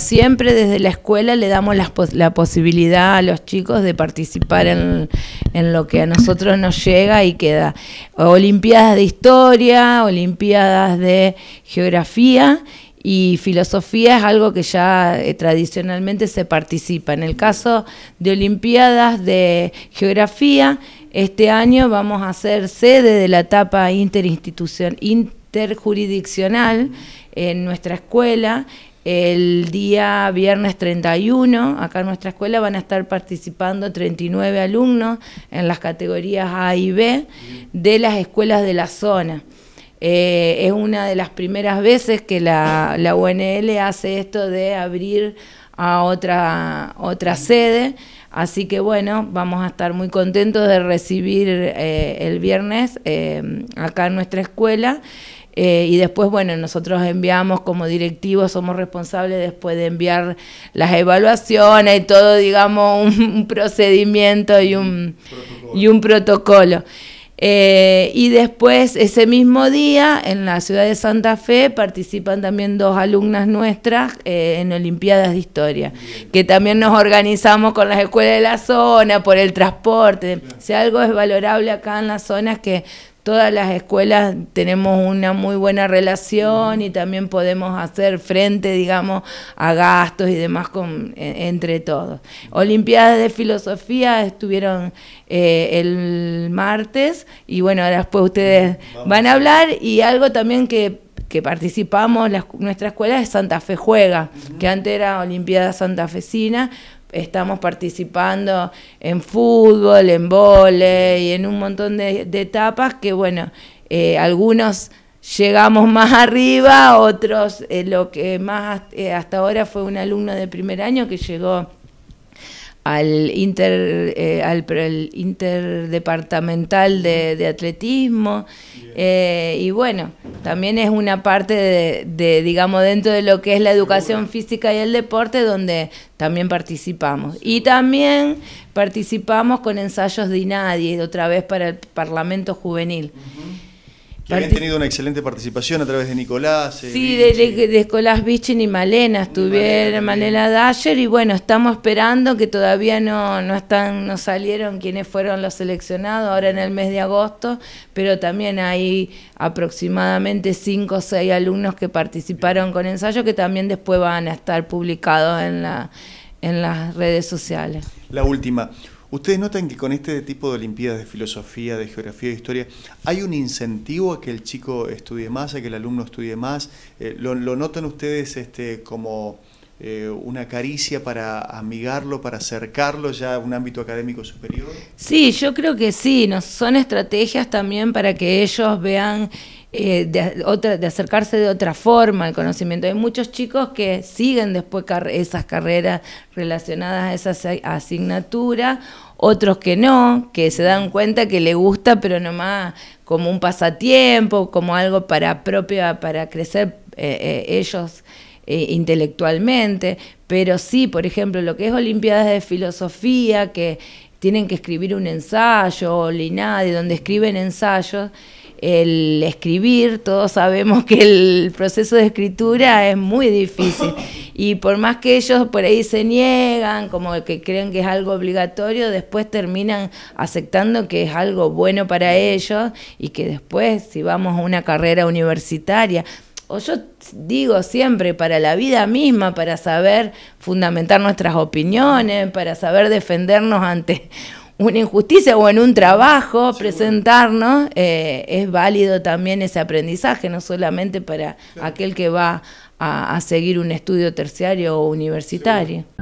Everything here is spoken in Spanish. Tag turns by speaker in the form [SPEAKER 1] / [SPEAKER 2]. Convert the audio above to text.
[SPEAKER 1] siempre desde la escuela le damos la, posibilidad a los chicos de participar en, lo que a nosotros nos llega y queda. Olimpiadas de historia, olimpiadas de geografía y filosofía es algo que ya eh, tradicionalmente se participa. En el caso de olimpiadas de geografía, este año vamos a ser sede de la etapa interinstitucional interjurisdiccional en nuestra escuela el día viernes 31, acá en nuestra escuela van a estar participando 39 alumnos en las categorías A y B de las escuelas de la zona. Eh, es una de las primeras veces que la, UNL hace esto de abrir a otra, otra sede. Así que bueno, vamos a estar muy contentos de recibir eh, el viernes eh, acá en nuestra escuela eh, y después, bueno, nosotros enviamos como directivos, somos responsables después de enviar las evaluaciones y todo, digamos, un, procedimiento y un, protocolo. Y un protocolo. Eh, y después, ese mismo día, en la ciudad de Santa Fe, participan también dos alumnas nuestras eh, en Olimpiadas de Historia, que también nos organizamos con las escuelas de la zona, por el transporte. Si algo es valorable acá en las zonas es que todas las escuelas tenemos una muy buena relación y también podemos hacer frente, digamos, a gastos y demás con, e, entre todos. Olimpiadas de Filosofía estuvieron eh, el martes y bueno, después ustedes van a hablar y algo también que que participamos, la, nuestra escuela es Santa Fe Juega, que antes era Olimpiada Fecina estamos participando en fútbol, en volei, en un montón de, etapas que, bueno, eh, algunos llegamos más arriba, otros, eh, lo que más eh, hasta ahora fue un alumno de primer año que llegó al inter al interdepartamental de, atletismo y bueno también es una parte de, digamos, dentro de lo que es la educación física y el deporte, donde también participamos. Y también participamos con ensayos de INADI, otra vez para el Parlamento Juvenil. Que habían tenido
[SPEAKER 2] una excelente participación a través de Nicolás. Eh, sí,
[SPEAKER 1] de, de, Bichin y Malena estuvieron, Malena, Dyer, y bueno, estamos esperando que todavía no, no, están, no salieron quienes fueron los seleccionados ahora en el mes de agosto, pero también hay aproximadamente cinco o seis alumnos que participaron con ensayo que también después van a estar publicados en, la, en las redes sociales.
[SPEAKER 2] La última. ¿Ustedes notan que con este tipo de Olimpiadas de filosofía, de geografía, de historia, hay un incentivo a que el chico estudie más, a que el alumno estudie más? Eh, lo, notan ustedes este, como eh, una caricia para amigarlo, para acercarlo ya a un ámbito académico superior?
[SPEAKER 1] Sí, yo creo que sí, son estrategias también para que ellos vean eh, de, otra, de acercarse de otra forma al conocimiento. Hay muchos chicos que siguen después esas carreras relacionadas a esas asignaturas, otros que no, que se dan cuenta que le gusta, pero nomás como un pasatiempo, como algo para propia, para crecer eh, eh, ellos intelectualmente, pero sí, por ejemplo, lo que es Olimpiadas de Filosofía, que tienen que escribir un ensayo, o y donde escriben ensayos, el escribir, todos sabemos que el proceso de escritura es muy difícil y por más que ellos por ahí se niegan, como que creen que es algo obligatorio, después terminan aceptando que es algo bueno para ellos y que después si vamos a una carrera universitaria, o yo digo siempre, para la vida misma, para saber fundamentar nuestras opiniones, para saber defendernos ante una injusticia o en un trabajo, presentarnos, eh, es válido también ese aprendizaje, no solamente para aquel que va a, seguir un estudio terciario o universitario.